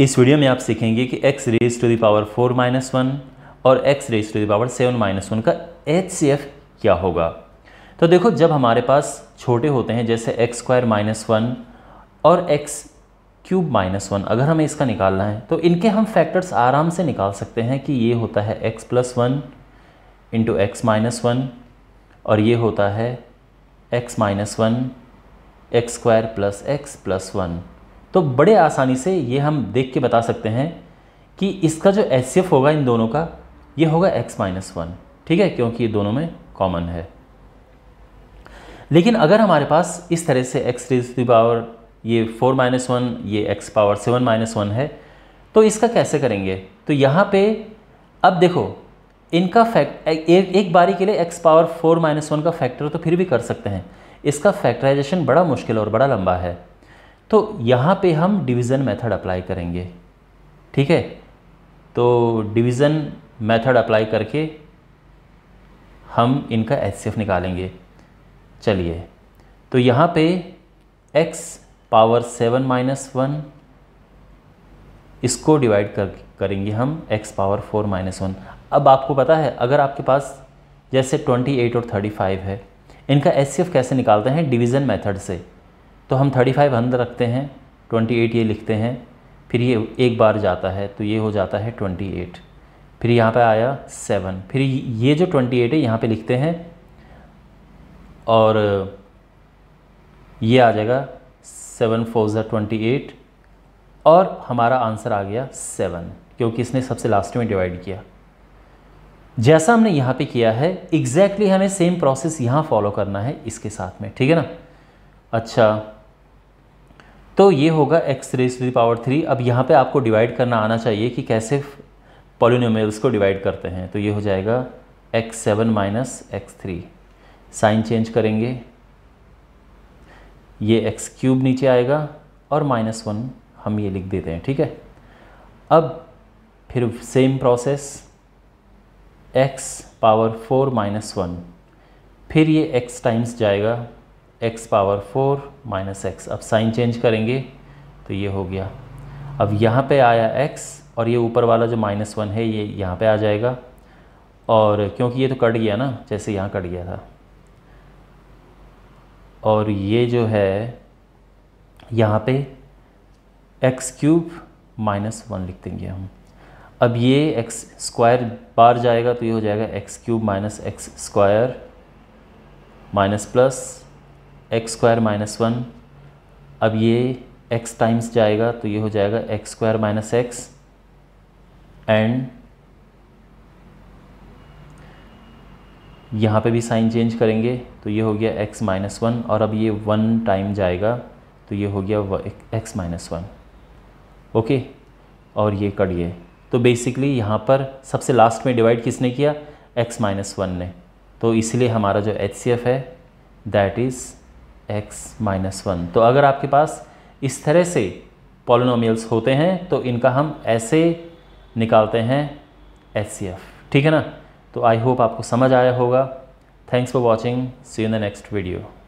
इस वीडियो में आप सीखेंगे कि x raise to the power four minus one और x raise to the power seven minus one का एच सी एफ क्या होगा तो देखो जब हमारे पास छोटे होते हैं जैसे एक्स स्क्वायर माइनस वन और एक्स क्यूब माइनस वन अगर हमें इसका निकालना है तो इनके हम फैक्टर्स आराम से निकाल सकते हैं कि ये होता है x plus one into x minus one और ये होता है x minus one x square plus x plus one तो बड़े आसानी से ये हम देख के बता सकते हैं कि इसका जो एस होगा इन दोनों का ये होगा x माइनस वन ठीक है क्योंकि ये दोनों में कॉमन है लेकिन अगर हमारे पास इस तरह से x रेज टू पावर ये फोर माइनस वन ये x power seven minus one है तो इसका कैसे करेंगे तो यहाँ पे अब देखो इनका फैक्ट एक एक बारी के लिए x power four minus one का फैक्टर तो फिर भी कर सकते हैं इसका फैक्टराइजेशन बड़ा मुश्किल और बड़ा लंबा है तो यहाँ पे हम डिवीज़न मेथड अप्लाई करेंगे ठीक है तो डिवीज़न मेथड अप्लाई करके हम इनका एच निकालेंगे चलिए तो यहाँ पे x power seven minus one इसको डिवाइड कर करेंगे हम x power four minus one अब आपको पता है अगर आपके पास जैसे ट्वेंटी एट और थर्टी फाइव है इनका एच कैसे निकालते हैं डिवीज़न मेथड से तो हम थर्टी फाइव अंदर रखते हैं ट्वेंटी एट ये लिखते हैं फिर ये एक बार जाता है तो ये हो जाता है ट्वेंटी एट फिर यहाँ पे आया सेवन फिर ये जो ट्वेंटी एट है यहाँ पे लिखते हैं और ये आ जाएगा सेवन फोर ज़ा ट्वेंटी एट और हमारा आंसर आ गया सेवन क्योंकि इसने सबसे लास्ट में डिवाइड किया जैसा हमने यहाँ पे किया है एग्जैक्टली exactly हमें सेम प्रोसेस यहाँ फॉलो करना है इसके साथ में ठीक है ना अच्छा तो ये होगा x raise to power three अब यहाँ पे आपको डिवाइड करना आना चाहिए कि कैसे पॉलिनोमियल्स को डिवाइड करते हैं तो ये हो जाएगा x seven minus x three sign change करेंगे ये एक्स क्यूब नीचे आएगा और माइनस वन हम ये लिख देते हैं ठीक है अब फिर same process x power four minus one फिर ये एक्स टाइम्स जाएगा x power four minus x अब साइन चेंज करेंगे तो ये हो गया अब यहाँ पे आया x और ये ऊपर वाला जो माइनस वन है ये यहाँ पे आ जाएगा और क्योंकि ये तो कट गया ना जैसे यहाँ कट गया था और ये जो है यहाँ पे एक्स क्यूब माइनस वन लिख देंगे हम अब ये एक्स स्क्वायर बार जाएगा तो ये हो जाएगा x cube minus x square minus plus x square minus one अब ये एक्स टाइम्स जाएगा तो ये हो जाएगा x square minus x and यहाँ पे भी साइन चेंज करेंगे तो ये हो गया एक्स माइनस वन और अब ये वन टाइम जाएगा तो ये हो गया एक्स माइनस वन ओके और ये करिए तो बेसिकली यहाँ पर सबसे लास्ट में डिवाइड किसने किया एक्स माइनस वन ने तो इसलिए हमारा जो एच है that is x minus one तो अगर आपके पास इस तरह से पॉलिनोमियल्स होते हैं तो इनका हम ऐसे निकालते हैं एच ठीक है ना तो आई होप आपको समझ आया होगा thanks for watching see in the next video